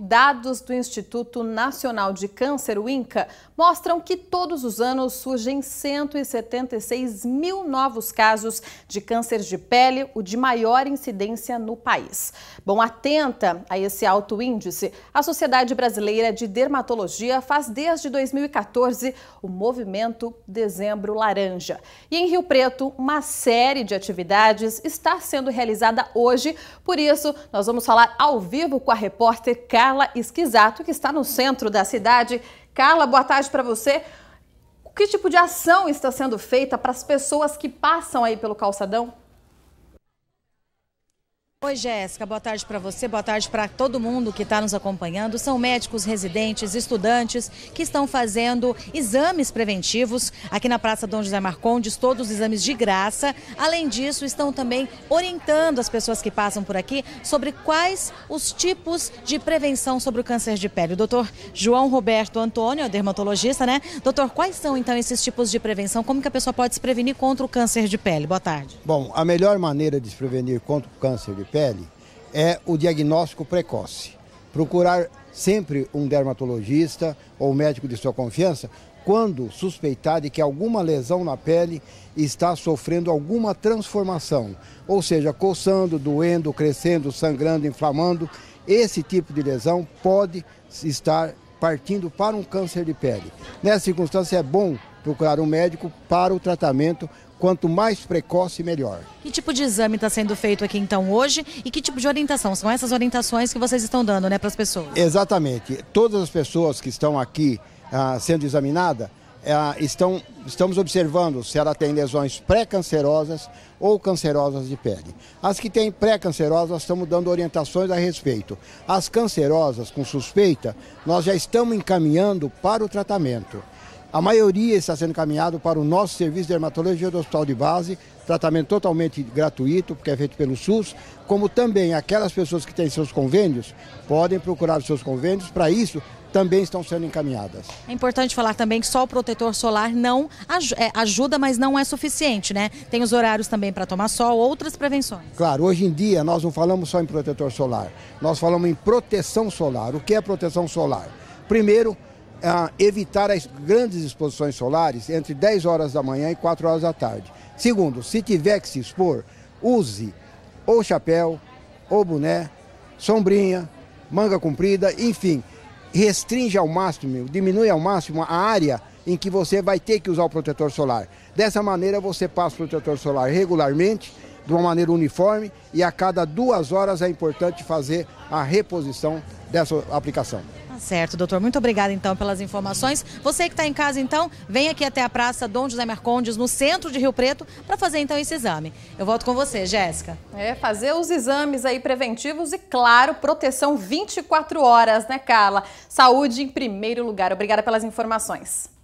Dados do Instituto Nacional de Câncer, o INCA, mostram que todos os anos surgem 176 mil novos casos de câncer de pele, o de maior incidência no país. Bom, atenta a esse alto índice, a Sociedade Brasileira de Dermatologia faz desde 2014 o movimento Dezembro Laranja. E em Rio Preto, uma série de atividades está sendo realizada hoje, por isso nós vamos falar ao vivo com a repórter Carla Carla Esquisato, que está no centro da cidade. Carla, boa tarde para você. Que tipo de ação está sendo feita para as pessoas que passam aí pelo calçadão? Oi, Jéssica. Boa tarde para você, boa tarde para todo mundo que está nos acompanhando. São médicos, residentes, estudantes que estão fazendo exames preventivos aqui na Praça Dom José Marcondes, todos os exames de graça. Além disso, estão também orientando as pessoas que passam por aqui sobre quais os tipos de prevenção sobre o câncer de pele. O doutor João Roberto Antônio, é dermatologista, né? Doutor, quais são então esses tipos de prevenção? Como que a pessoa pode se prevenir contra o câncer de pele? Boa tarde. Bom, a melhor maneira de se prevenir contra o câncer de pele é o diagnóstico precoce. Procurar sempre um dermatologista ou médico de sua confiança quando suspeitar de que alguma lesão na pele está sofrendo alguma transformação, ou seja, coçando, doendo, crescendo, sangrando, inflamando, esse tipo de lesão pode estar partindo para um câncer de pele. Nessa circunstância, é bom procurar um médico para o tratamento. Quanto mais precoce, melhor. Que tipo de exame está sendo feito aqui então hoje e que tipo de orientação? São essas orientações que vocês estão dando né, para as pessoas? Exatamente. Todas as pessoas que estão aqui ah, sendo examinadas é, estão, estamos observando se ela tem lesões pré-cancerosas ou cancerosas de pele. As que têm pré-cancerosas, nós estamos dando orientações a respeito. As cancerosas com suspeita, nós já estamos encaminhando para o tratamento. A maioria está sendo encaminhado para o nosso serviço de dermatologia do Hospital de Base, tratamento totalmente gratuito, porque é feito pelo SUS, como também aquelas pessoas que têm seus convênios podem procurar os seus convênios. Para isso, também estão sendo encaminhadas. É importante falar também que só o protetor solar não é, ajuda, mas não é suficiente, né? Tem os horários também para tomar sol, outras prevenções. Claro, hoje em dia nós não falamos só em protetor solar, nós falamos em proteção solar. O que é proteção solar? Primeiro, é evitar as grandes exposições solares entre 10 horas da manhã e 4 horas da tarde. Segundo, se tiver que se expor, use ou chapéu, ou boné, sombrinha, manga comprida, enfim, restringe ao máximo, diminui ao máximo a área em que você vai ter que usar o protetor solar. Dessa maneira, você passa o protetor solar regularmente, de uma maneira uniforme, e a cada duas horas é importante fazer a reposição dessa aplicação. Certo, doutor. Muito obrigada, então, pelas informações. Você que está em casa, então, vem aqui até a Praça Dom José Marcondes, no centro de Rio Preto, para fazer, então, esse exame. Eu volto com você, Jéssica. É, fazer os exames aí preventivos e, claro, proteção 24 horas, né, Carla? Saúde em primeiro lugar. Obrigada pelas informações.